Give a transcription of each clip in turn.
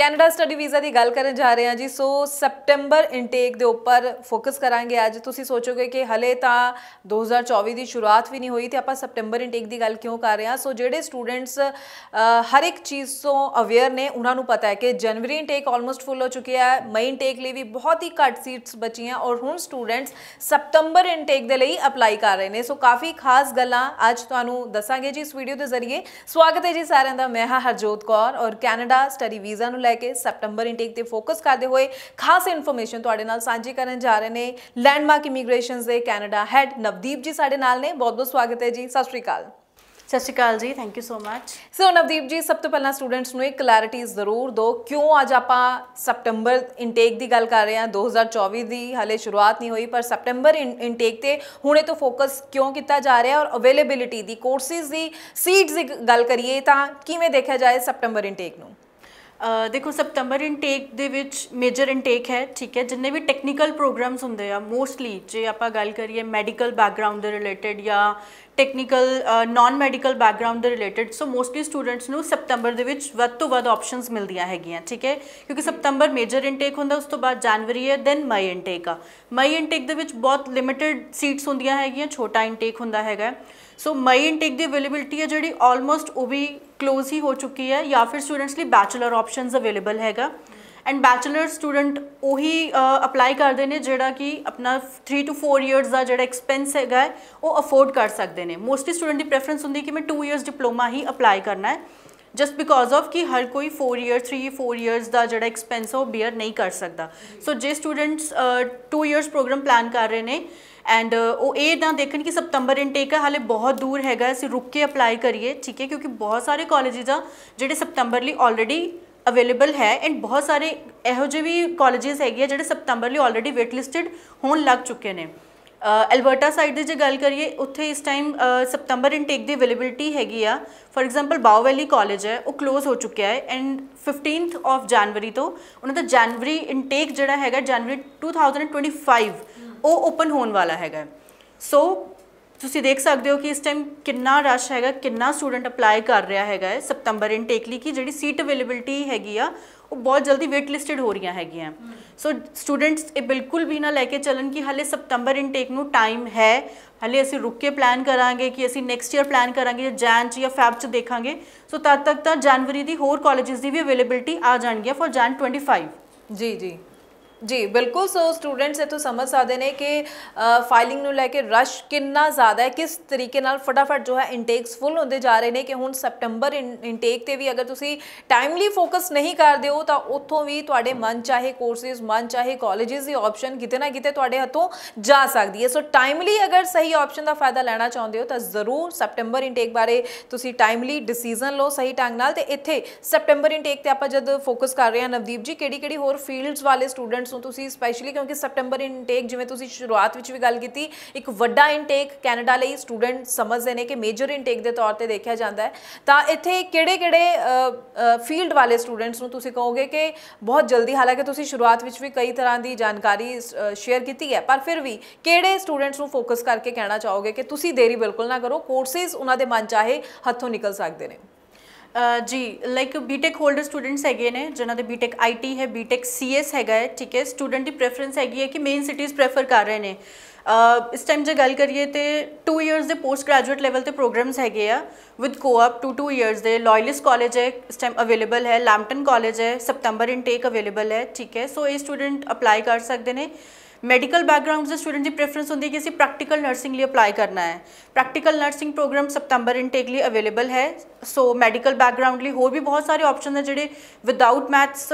Canada study visa ਦੀ ਗੱਲ ਕਰਨ ਜਾ ਰਹੇ ਹਾਂ ਜੀ ਸੋ ਸੈਪਟੈਂਬਰ ਇਨਟੇਕ ਦੇ ਉੱਪਰ ਫੋਕਸ ਕਰਾਂਗੇ ਅੱਜ ਤੁਸੀਂ ਸੋਚੋਗੇ ਕਿ ਹਲੇ ਤਾਂ 2024 ਦੀ ਸ਼ੁਰੂਆਤ ਵੀ ਨਹੀਂ ਹੋਈ ਤੇ ਆਪਾਂ ਸੈਪਟੈਂਬਰ ਇਨਟੇਕ ਦੀ ਗੱਲ ਕਿਉਂ ਕਰ ਰਹੇ ਹਾਂ ਸੋ ਜਿਹੜੇ ਸਟੂਡੈਂਟਸ ਹਰ ਇੱਕ ਚੀਜ਼ ਤੋਂ ਅਵੇਅਰ ਨੇ ਉਹਨਾਂ ਨੂੰ ਪਤਾ ਹੈ ਕਿ ਜਨਵਰੀ ਇਨਟੇਕ ਆਲਮੋਸਟ ਫੁੱਲ ਹੋ ਚੁੱਕੀ ਹੈ ਮਈ ਇਨਟੇਕ ਲਈ ਵੀ ਬਹੁਤ ਹੀ ਘੱਟ ਸੀਟਸ ਬਚੀਆਂ ਔਰ ਹੁਣ ਸਟੂਡੈਂਟਸ ਸੈਪਟੈਂਬਰ ਇਨਟੇਕ ਦੇ ਲਈ ਅਪਲਾਈ ਕਰ ਰਹੇ ਨੇ ਸੋ ਕਾਫੀ ਖਾਸ ਗੱਲਾਂ ਅੱਜ ਤੁਹਾਨੂੰ ਦੱਸਾਂਗੇ ਜੀ ਇਸ ਵੀਡੀਓ ਦੇ ਜ਼ਰੀਏ ਸਵਾਗਤ ਹੈ ਜੀ ਸਾਰਿਆਂ ਦਾ ਮੈਂ ਹਾਂ ਹਰਜੋਤ ਕੌਰ ਔਰ ਕੈਨੇਡਾ ਸਟੱਡੀ ਵੀਜ਼ਾ ਨੂੰ ਲੈ ਕੇ ਸੈਪਟੈਂਬਰ ਇਨਟੇਕ ਤੇ ਫੋਕਸ ਕਰਦੇ ਹੋਏ ਖਾਸ ਇਨਫੋਰਮੇਸ਼ਨ ਤੁਹਾਡੇ ਨਾਲ ਸਾਂਝੀ ਕਰਨ ਜਾ ਰਹੇ ਨੇ ਲੈਂਡਮਾਰਕ ਇਮੀਗ੍ਰੇਸ਼ਨਸ ਦੇ ਕੈਨੇਡਾ ਹੈਡ ਨਵਦੀਪ ਜੀ ਸਾਡੇ ਨਾਲ ਨੇ ਬਹੁਤ ਬਹੁਤ ਸਵਾਗਤ ਹੈ ਜੀ ਸਤਿ ਸ਼੍ਰੀ ਅਕਾਲ ਸਤਿ ਸ਼੍ਰੀ ਅਕਾਲ ਜੀ thank you so much so Navdeep ji ਸਭ ਤੋਂ ਪਹਿਲਾਂ ਸਟੂਡੈਂਟਸ ਨੂੰ ਇੱਕ ਕਲੈਰਿਟੀ ਜ਼ਰੂਰ ਦਿਓ ਕਿਉਂ ਅੱਜ ਆਪਾਂ ਸੈਪਟੈਂਬਰ ਇਨਟੇਕ ਦੀ ਗੱਲ ਕਰ ਰਹੇ ਹਾਂ 2024 ਦੀ ਹਲੇ ਸ਼ੁਰੂਆਤ ਨਹੀਂ ਹੋਈ ਪਰ ਸੈਪਟੈਂਬਰ ਇਨਟੇਕ ਤੇ ਹੁਣੇ ਤੋਂ ਫੋਕਸ ਕਿਉਂ ਕੀਤਾ ਜਾ ਰਿਹਾ ਔਰ ਅਵੇਲੇਬਿਲਿਟੀ ਦੀ ਕੋਰਸਿਸ ਦੀ ਸੀਟਸ ਦੀ ਗੱਲ ਕਰੀਏ ਤਾਂ ਕਿਵੇਂ ਦੇਖਿਆ ਜਾਏ ਸੈਪਟੈਂਬਰ ਇਨਟੇਕ ਨੂੰ ਦੇਖੋ ਸਪਟੰਬਰ ਇਨਟੇਕ ਦੇ ਵਿੱਚ ਮੇਜਰ ਇਨਟੇਕ ਹੈ ਠੀਕ ਹੈ ਜਿੰਨੇ ਵੀ ਟੈਕਨੀਕਲ ਪ੍ਰੋਗਰਾਮਸ ਹੁੰਦੇ ਆ ਮੋਸਟਲੀ ਜੇ ਆਪਾਂ ਗੱਲ ਕਰੀਏ ਮੈਡੀਕਲ ਬੈਕਗ੍ਰਾਉਂਡ ਦੇ ਰਿਲੇਟਡ ਜਾਂ ਟੈਕਨੀਕਲ ਨਾਨ ਮੈਡੀਕਲ ਬੈਕਗ੍ਰਾਉਂਡ ਦੇ ਰਿਲੇਟਡ ਸੋ ਮੋਸਟਲੀ ਸਟੂਡੈਂਟਸ ਨੂੰ ਸਪਟੰਬਰ ਦੇ ਵਿੱਚ ਵੱਧ ਤੋਂ ਵੱਧ ਆਪਸ਼ਨਸ ਮਿਲਦੀਆਂ ਹੈਗੀਆਂ ਠੀਕ ਹੈ ਕਿਉਂਕਿ ਸਪਟੰਬਰ ਮੇਜਰ ਇਨਟੇਕ ਹੁੰਦਾ ਉਸ ਤੋਂ ਬਾਅਦ ਜਨਵਰੀ ਹੈ ਦੈਨ ਮਈ ਇਨਟੇਕ ਆ ਮਈ ਇਨਟੇਕ ਦੇ ਵਿੱਚ ਬਹੁਤ ਲਿਮਿਟਿਡ ਸੀਟਸ ਹੁੰਦੀਆਂ ਹੈਗੀਆਂ ਛੋਟਾ ਇਨਟੇਕ ਹੁੰਦਾ ਹੈਗਾ ਸੋ ਮਈ ਇਨਟੇਕ ਦੀ ਅਵੇਲੇਬਿਲਟੀ ਹੈ ਜਿਹੜੀ ਆਲਮੋਸਟ ਉਹ ਵੀ ক্লোਜ਼ ਹੀ ਹੋ ਚੁੱਕੀ ਹੈ ਜਾਂ ਫਿਰ ਸਟੂਡੈਂਟਸ ਲਈ ਬੈਚਲਰ ਆਪਸ਼ਨਸ ਅਵੇਲੇਬਲ ਹੈਗਾ ਐਂਡ ਬੈਚਲਰ ਸਟੂਡੈਂਟ ਉਹੀ ਅਪਲਾਈ ਕਰਦੇ ਨੇ ਜਿਹੜਾ ਕਿ ਆਪਣਾ 3 ਟੂ 4 ਇਅਰਸ ਦਾ ਜਿਹੜਾ ਐਕਸਪੈਂਸ ਹੈਗਾ ਉਹ ਅਫੋਰਡ ਕਰ ਸਕਦੇ ਨੇ ਮੋਸਟਲੀ ਸਟੂਡੈਂਟ ਦੀ ਪ੍ਰੈਫਰੈਂਸ ਹੁੰਦੀ ਕਿ ਮੈਂ 2 ਇਅਰਸ ਡਿਪਲੋਮਾ ਹੀ ਅਪਲਾਈ ਕਰਨਾ ਹੈ ਜਸਟ ਬਿਕੋਜ਼ ਆਫ ਕਿ ਹਰ ਕੋਈ 4 ਇਅਰ 3 4 ਇਅਰਸ ਦਾ ਜਿਹੜਾ ਐਕਸਪੈਂਸ ਉਹ ਬੀਅਰ ਨਹੀਂ ਕਰ ਸਕਦਾ ਸੋ ਜੇ ਸਟੂਡੈਂਟਸ 2 ਇਅਰਸ ਪ੍ਰੋਗਰਾਮ ਪਲਾਨ ਕਰ ਰਹੇ ਨੇ ਐਂਡ ਉਹ ਇਹ ਨਾ ਦੇਖਣ ਕਿ ਸਤੰਬਰ ਇਨਟੇਕ ਹੈ ਹਲੇ ਬਹੁਤ ਦੂਰ ਹੈਗਾ ਅਸੀਂ ਰੁੱਕ ਕੇ ਅਪਲਾਈ ਕਰੀਏ ਠੀਕ ਹੈ ਕਿਉਂਕਿ ਬਹੁਤ ਸਾਰੇ ਕਾਲਜਿਸ ਆ ਜਿਹੜੇ ਸਤੰਬਰ ਲਈ ਆਲਰੇਡੀ ਅਵੇਲੇਬਲ ਹੈ ਐਂਡ ਬਹੁਤ ਸਾਰੇ ਇਹੋ ਜਿਹੇ ਵੀ ਕਾਲਜਿਸ ਹੈਗੇ ਜਿਹੜੇ ਸਤੰਬਰ ਲਈ ਆਲਰੇਡੀ ਵੇਟ ਲਿਸਟਡ ਹੋਣ ਲੱਗ ਚੁੱਕੇ ਨੇ ਐਲਬਰਟਾ ਸਾਈਡ ਦੇ ਜੇ ਗੱਲ ਕਰੀਏ ਉੱਥੇ ਇਸ ਟਾਈਮ ਸਪਟੰਬਰ ਇਨਟੇਕ ਦੀ ਅਵੇਲੇਬਿਲਟੀ ਹੈਗੀ ਆ for example Bow Valley college ਹੈ ਉਹ ਕਲੋਜ਼ ਹੋ ਚੁੱਕਿਆ ਹੈ ਐਂਡ 15th ਆਫ ਜਨਵਰੀ ਤੋਂ ਉਹਨਾਂ ਦਾ ਜਨਵਰੀ ਇਨਟੇਕ ਜਿਹੜਾ ਹੈਗਾ ਜਨਵਰੀ 2025 ਉਹ ਓਪਨ ਹੋਣ ਵਾਲਾ ਹੈਗਾ ਸੋ ਤੁਸੀਂ ਦੇਖ ਸਕਦੇ ਹੋ ਕਿ ਇਸ ਟਾਈਮ ਕਿੰਨਾ ਰਸ਼ ਹੈਗਾ ਕਿੰਨਾ ਸਟੂਡੈਂਟ ਅਪਲਾਈ ਕਰ ਰਿਹਾ ਹੈਗਾ ਸਪਟੰਬਰ ਇਨਟੇਕ ਲਈ ਕਿ ਜਿਹੜੀ ਸੀਟ ਅਵੇਲੇਬਿਲਟੀ ਹੈਗੀ ਆ ਉਹ ਬਹੁਤ ਜਲਦੀ ਵੇਟ ਲਿਸਟਡ ਹੋ ਰਹੀਆਂ ਹੈਗੀਆਂ ਸੋ ਸਟੂਡੈਂਟਸ ਇਹ ਬਿਲਕੁਲ ਵੀ ਨਾ ਲੈ ਕੇ ਚੱਲਣ ਕਿ ਹਲੇ ਸਪਟੰਬਰ ਇਨਟੇਕ ਨੂੰ ਟਾਈਮ ਹੈ ਹਲੇ ਅਸੀਂ ਰੁੱਕ ਕੇ ਪਲਾਨ ਕਰਾਂਗੇ ਕਿ ਅਸੀਂ ਨੈਕਸਟ ਈਅਰ ਪਲਾਨ ਕਰਾਂਗੇ ਜਾਂ ਜਨ ਚ ਜਾਂ ਫੈਬ ਚ ਦੇਖਾਂਗੇ ਸੋ ਤਦ ਤੱਕ ਤਾਂ ਜਨਵਰੀ ਦੀ ਹੋਰ ਕਾਲਜਸ ਦੀ ਵੀ ਅਵੇਲੇਬਿਲਟੀ ਆ ਜਾਣਗੀ ਫॉर ਜਨ 25 ਜੀ ਜੀ ਜੀ ਬਿਲਕੁਲ ਸੋ ਸਟੂਡੈਂਟਸ ਇਥੋਂ ਸਮਝ ਸਕਦੇ ਨੇ ਕਿ ਫਾਈਲਿੰਗ ਨੂੰ ਲੈ ਕੇ ਰਸ਼ ਕਿੰਨਾ ਜ਼ਿਆਦਾ ਹੈ ਕਿਸ ਤਰੀਕੇ ਨਾਲ ਫਟਾਫਟ ਜੋ ਹੈ ਇਨਟੇਕਸ ਫੁੱਲ ਹੁੰਦੇ ਜਾ ਰਹੇ ਨੇ ਕਿ ਹੁਣ ਸਪਟੈਂਬਰ ਇਨਟੇਕ ਤੇ ਵੀ ਅਗਰ ਤੁਸੀਂ ਟਾਈਮਲੀ ਫੋਕਸ ਨਹੀਂ ਕਰਦੇ ਹੋ ਤਾਂ ਉੱਥੋਂ ਵੀ ਤੁਹਾਡੇ ਮਨ ਚਾਹੇ ਕੋਰਸਿਸ ਮਨ ਚਾਹੇ ਕਾਲਜਸ ਦੀ ਆਪਸ਼ਨ ਕਿਤੇ ਨਾ ਕਿਤੇ ਤੁਹਾਡੇ ਹੱਥੋਂ ਜਾ ਸਕਦੀ ਹੈ ਸੋ ਟਾਈਮਲੀ ਅਗਰ ਸਹੀ ਆਪਸ਼ਨ ਦਾ ਫਾਇਦਾ ਲੈਣਾ ਚਾਹੁੰਦੇ ਹੋ ਤਾਂ ਜ਼ਰੂਰ ਸਪਟੈਂਬਰ ਇਨਟੇਕ ਬਾਰੇ ਤੁਸੀਂ ਟਾਈਮਲੀ ਡਿਸੀਜਨ ਲਓ ਸਹੀ ਟਾਈਮ ਨਾਲ ਤੇ ਇੱਥੇ ਸਪਟੈਂਬਰ ਇਨਟੇਕ ਤੇ ਆਪਾਂ ਜਦ ਫੋਕਸ ਕਰ ਰਹੇ ਹਾਂ ਨਵਦੀਪ ਜੀ ਕਿਹੜੀ ਕਿਹੜੀ ਹੋਰ ਫੀਲਡਸ ਵਾਲੇ ਸਟੂਡੈਂਟਸ ਸਟੂਡੈਂਟਸ ਨੂੰ ਤੁਸੀਂ ਸਪੈਸ਼ਲੀ ਕਿਉਂਕਿ ਸੈਪਟੈਂਬਰ ਇਨਟੇਕ ਜਿਵੇਂ ਤੁਸੀਂ ਸ਼ੁਰੂਆਤ ਵਿੱਚ ਵੀ ਗੱਲ ਕੀਤੀ ਇੱਕ ਵੱਡਾ ਇਨਟੇਕ ਕੈਨੇਡਾ ਲਈ ਸਟੂਡੈਂਟ ਸਮਝਦੇ ਨੇ ਕਿ ਮੇਜਰ ਇਨਟੇਕ ਦੇ ਤੌਰ ਤੇ ਦੇਖਿਆ ਜਾਂਦਾ ਹੈ ਤਾਂ ਇੱਥੇ ਕਿਹੜੇ-ਕਿਹੜੇ ਫੀਲਡ ਵਾਲੇ ਸਟੂਡੈਂਟਸ ਨੂੰ ਤੁਸੀਂ ਕਹੋਗੇ ਕਿ ਬਹੁਤ ਜਲਦੀ ਹਾਲਾਂਕਿ ਤੁਸੀਂ ਸ਼ੁਰੂਆਤ ਵਿੱਚ ਵੀ ਕਈ ਤਰ੍ਹਾਂ ਦੀ ਜਾਣਕਾਰੀ ਸ਼ੇਅਰ ਕੀਤੀ ਹੈ ਪਰ ਫਿਰ ਵੀ ਕਿਹੜੇ ਸਟੂਡੈਂਟਸ ਨੂੰ ਫੋਕਸ ਕਰਕੇ ਕਹਿਣਾ ਚਾਹੋਗੇ ਕਿ ਤੁਸੀਂ ਦੇਰੀ ਬਿਲਕੁਲ ਨਾ ਕਰੋ ਕੋਰਸਿਸ ਉਹਨਾਂ ਦੇ ਮਨ ਚਾਹੇ ਹੱਥੋਂ ਨਿਕਲ ਸਕਦੇ ਨੇ ਜੀ ਲਾਈਕ ਬੀਟੈਕ ਹੋਲਡਰ ਸਟੂਡੈਂਟਸ ਹੈਗੇ ਨੇ ਜਿਨ੍ਹਾਂ ਦੇ ਬੀਟੈਕ ਆਈਟੀ ਹੈ ਬੀਟੈਕ ਸੀਐਸ ਹੈਗਾ ਹੈ ਠੀਕ ਹੈ ਸਟੂਡੈਂਟ ਦੀ ਪ੍ਰੈਫਰੈਂਸ ਹੈਗੀ ਹੈ ਕਿ ਮੇਨ ਸਿਟੀਜ਼ ਪ੍ਰੈਫਰ ਕਰ ਰਹੇ ਨੇ ਇਸ ਟਾਈਮ ਜੇ ਗੱਲ ਕਰੀਏ ਤੇ 2 ਇਅਰਸ ਦੇ ਪੋਸਟ ਗ੍ਰੈਜੂਏਟ ਲੈਵਲ ਤੇ ਪ੍ਰੋਗਰਾਮਸ ਹੈਗੇ ਆ ਵਿਦ ਕੋਆਪ 2 2 ਇਅਰਸ ਦੇ ਲਾਇਲਿਸ ਕਾਲਜ ਹੈ ਇਸ ਟਾਈਮ ਅਵੇਲੇਬਲ ਹੈ ਲੈਂਪਟਨ ਕਾਲਜ ਹੈ ਸਪਟੰਬਰ ਇਨਟੇਕ ਅਵੇਲੇਬਲ ਹੈ ਠੀਕ ਹੈ ਸੋ ਇਹ ਸਟੂਡੈਂਟ ਅਪਲਾਈ ਕਰ ਸਕਦੇ ਨੇ ਮੈਡੀਕਲ ਬੈਕਗ੍ਰਾਉਂਡ ਦੇ ਸਟੂਡੈਂਟ ਦੀ ਪ੍ਰੈਫਰੈਂਸ ਹੁੰਦੀ ਹੈ ਕਿ ਅਸੀਂ ਪ੍ਰੈਕਟੀਕਲ ਨਰਸਿੰਗ ਲਈ ਅਪਲਾਈ ਕਰਨਾ ਹੈ ਪ੍ਰੈਕਟੀਕਲ ਨਰਸਿੰਗ ਪ੍ਰੋਗਰਾਮ ਸਤੰਬਰ ਇਨਟੇਕ ਲਈ ਅਵੇਲੇਬਲ ਹੈ ਸੋ ਮੈਡੀਕਲ ਬੈਕਗ੍ਰਾਉਂਡ ਲਈ ਹੋਰ ਵੀ ਬਹੁਤ ਸਾਰੇ ਆਪਸ਼ਨ ਹੈ ਜਿਹੜੇ ਵਿਦਆਊਟ ਮੈਥਸ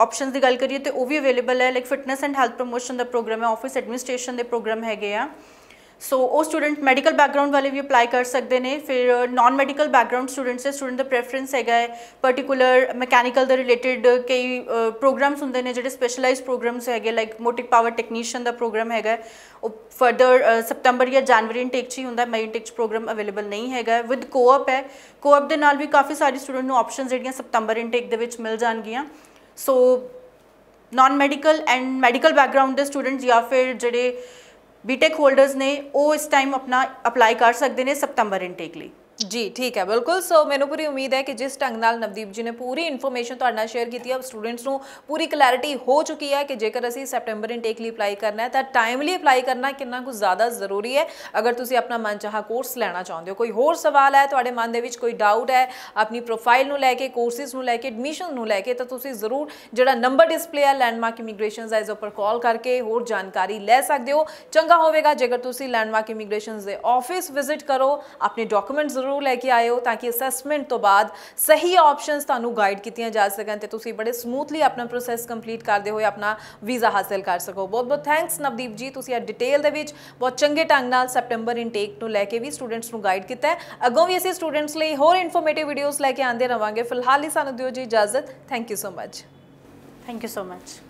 ਆਪਸ਼ਨਸ ਦੀ ਗੱਲ ਕਰੀਏ ਤੇ ਉਹ ਵੀ ਅਵੇਲੇਬਲ ਹੈ like fitness and health promotion ਦਾ ਪ੍ਰੋਗਰਾਮ ਹੈ ਆਫਿਸ ਐਡਮਿਨਿਸਟ੍ਰੇਸ਼ਨ ਦੇ ਪ੍ਰੋਗਰਾਮ ਹੈਗੇ ਆ ਸੋ ਉਹ ਸਟੂਡੈਂਟ ਮੈਡੀਕਲ ਬੈਕਗ੍ਰਾਉਂਡ ਵਾਲੇ ਵੀ ਅਪਲਾਈ ਕਰ ਸਕਦੇ ਨੇ ਫਿਰ ਨਾਨ ਮੈਡੀਕਲ ਬੈਕਗ੍ਰਾਉਂਡ ਸਟੂਡੈਂਟਸ ਦੇ ਸਟੂਡੈਂਟ ਦਾ ਪ੍ਰੈਫਰੈਂਸ ਹੈਗਾ ਹੈ ਪਾਰਟਿਕੂਲਰ ਮੈਕੈਨੀਕਲ ਦੇ ਰਿਲੇਟਡ ਕਈ ਪ੍ਰੋਗਰਾਮਸ ਹੁੰਦੇ ਨੇ ਜਿਹੜੇ ਸਪੈਸ਼ਲਾਈਜ਼ਡ ਪ੍ਰੋਗਰਾਮਸ ਹੈਗੇ ਲਾਈਕ ਮੋਟਿਕ ਪਾਵਰ ਟੈਕਨੀਸ਼ੀਅਨ ਦਾ ਪ੍ਰੋਗਰਾਮ ਹੈਗਾ ਉਹ ਫਰਦਰ ਸਪਟੰਬਰ ਜਾਂ ਜਨਵਰੀ ਇਨਟੇਕ 'ਚ ਹੀ ਹੁੰਦਾ ਮਈ ਇਨਟੇਕ ਪ੍ਰੋਗਰਾਮ ਅਵੇਲੇਬਲ ਨਹੀਂ ਹੈਗਾ ਵਿਦ ਕੋਆਪ ਹੈ ਕੋਆਪ ਦੇ ਨਾਲ ਵੀ ਕਾਫੀ ਸਾਰੇ ਸਟੂਡੈਂਟ ਨੂੰ ਆਪਸ਼ਨਸ ਜਿਹੜੀਆਂ ਸਪਟੈਂਬਰ ਇਨਟੇਕ ਦੇ ਵਿੱਚ ਮਿਲ ਜਾਣਗੀਆਂ so non medical and medical background ਦੇ ਸਟੂਡੈਂਟਸ ਜਾਂ ਫਿਰ ਜਿਹੜੇ ਬੀਟੈਕ ਹੋਲਡਰਸ ਨੇ ਉਹ ਇਸ ਟਾਈਮ ਆਪਣਾ ਅਪਲਾਈ ਕਰ ਸਕਦੇ ਨੇ ਸਪਟੰਬਰ ਇਨਟੇਕ ਲਈ ਜੀ ਠੀਕ ਹੈ ਬਿਲਕੁਲ ਸੋ ਮੈਨੂੰ ਪੂਰੀ ਉਮੀਦ ਹੈ ਕਿ ਜਿਸ ਢੰਗ ਨਾਲ ਨਵਦੀਪ ਜੀ ਨੇ ਪੂਰੀ ਇਨਫੋਰਮੇਸ਼ਨ ਤੁਹਾਡੇ ਨਾਲ ਸ਼ੇਅਰ ਕੀਤੀ ਹੈ ਸਟੂਡੈਂਟਸ ਨੂੰ ਪੂਰੀ ਕਲੈਰਿਟੀ ਹੋ ਚੁੱਕੀ ਹੈ ਕਿ ਜੇਕਰ ਅਸੀਂ ਸੈਪਟੈਂਬਰ ਇਨਟੇਕ ਲਈ ਅਪਲਾਈ ਕਰਨਾ ਹੈ ਤਾਂ ਟਾਈਮਲੀ ਅਪਲਾਈ ਕਰਨਾ ਕਿੰਨਾ ਕੁ ਜ਼ਿਆਦਾ ਜ਼ਰੂਰੀ ਹੈ ਅਗਰ ਤੁਸੀਂ ਆਪਣਾ ਮਨਚਾਹਾ ਕੋਰਸ ਲੈਣਾ ਚਾਹੁੰਦੇ ਹੋ ਕੋਈ ਹੋਰ ਸਵਾਲ ਹੈ ਤੁਹਾਡੇ ਮਨ ਦੇ ਵਿੱਚ ਕੋਈ ਡਾਊਟ ਹੈ ਆਪਣੀ ਪ੍ਰੋਫਾਈਲ ਨੂੰ ਲੈ ਕੇ ਕੋਰਸਿਸ ਨੂੰ ਲੈ ਕੇ ਐਡਮਿਸ਼ਨ ਨੂੰ ਲੈ ਕੇ ਤਾਂ ਤੁਸੀਂ ਜ਼ਰੂਰ ਜਿਹੜਾ ਨੰਬਰ ਡਿਸਪਲੇ ਹੈ ਲੈਂਡਮਾਰਕ ਇਮੀਗ੍ਰੇਸ਼ਨਸ ਇਸ ਉੱਪਰ ਕਾਲ ਕਰਕੇ ਹੋਰ ਜਾਣਕਾਰੀ ਲੈ ਸਕਦੇ ਹੋ ਚੰਗਾ ਹੋਵੇਗਾ ਜੇਕਰ ਤੁਸੀਂ ਲੈਂਡਮਾਰਕ ਇਮੀਗ੍ਰੇਸ਼ਨ ਦੇ ਆਫਿਸ ਵਿਜ਼ਿਟ ਕਰੋ ਆਪਣੇ ਡਾਕੂਮੈਂਟ ਜ਼ਰੂਰ ਜ਼ਰੂਰ ਲੈ ਕੇ ਆਇਓ ਤਾਂ ਕਿ ਅਸੈਸਮੈਂਟ ਤੋਂ ਬਾਅਦ ਸਹੀ ਆਪਸ਼ਨਸ ਤੁਹਾਨੂੰ ਗਾਈਡ ਕੀਤੀਆਂ ਜਾ ਸਕਣ ਤੇ ਤੁਸੀਂ ਬੜੇ ਸਮੂਥਲੀ ਆਪਣਾ ਪ੍ਰੋਸੈਸ ਕੰਪਲੀਟ ਕਰਦੇ ਹੋਏ ਆਪਣਾ ਵੀਜ਼ਾ ਹਾਸਲ ਕਰ ਸਕੋ ਬਹੁਤ ਬਹੁਤ ਥੈਂਕਸ ਨਵਦੀਪ ਜੀ ਤੁਸੀਂ ਇਹ ਡਿਟੇਲ ਦੇ ਵਿੱਚ ਬਹੁਤ ਚੰਗੇ ਢੰਗ ਨਾਲ ਸੈਪਟੈਂਬਰ ਇਨਟੇਕ ਨੂੰ ਲੈ ਕੇ ਵੀ ਸਟੂਡੈਂਟਸ ਨੂੰ ਗਾਈਡ ਕੀਤਾ ਹੈ ਅੱਗੋਂ ਵੀ ਅਸੀਂ ਸਟੂਡੈਂਟਸ ਲਈ ਹੋਰ ਇਨਫੋਰਮੇਟਿਵ ਵੀਡੀਓਜ਼ ਲੈ ਕੇ ਆਂਦੇ ਰਵਾਂਗੇ ਫਿਲਹਾਲ ਹੀ ਸਾਨੂੰ ਦਿਓ ਜੀ ਇਜਾਜ਼ਤ thank you so much thank you so much